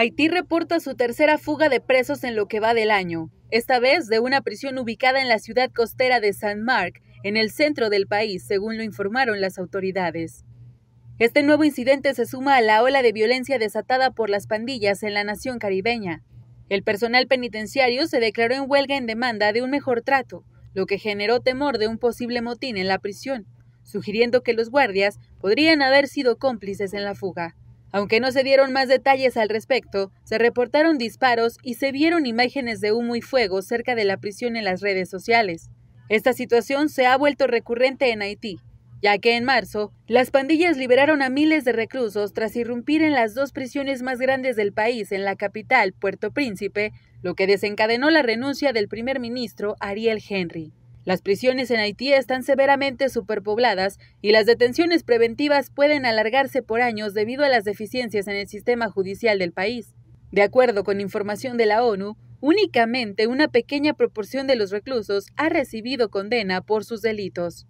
Haití reporta su tercera fuga de presos en lo que va del año, esta vez de una prisión ubicada en la ciudad costera de San Marc, en el centro del país, según lo informaron las autoridades. Este nuevo incidente se suma a la ola de violencia desatada por las pandillas en la nación caribeña. El personal penitenciario se declaró en huelga en demanda de un mejor trato, lo que generó temor de un posible motín en la prisión, sugiriendo que los guardias podrían haber sido cómplices en la fuga. Aunque no se dieron más detalles al respecto, se reportaron disparos y se vieron imágenes de humo y fuego cerca de la prisión en las redes sociales. Esta situación se ha vuelto recurrente en Haití, ya que en marzo las pandillas liberaron a miles de reclusos tras irrumpir en las dos prisiones más grandes del país, en la capital, Puerto Príncipe, lo que desencadenó la renuncia del primer ministro Ariel Henry. Las prisiones en Haití están severamente superpobladas y las detenciones preventivas pueden alargarse por años debido a las deficiencias en el sistema judicial del país. De acuerdo con información de la ONU, únicamente una pequeña proporción de los reclusos ha recibido condena por sus delitos.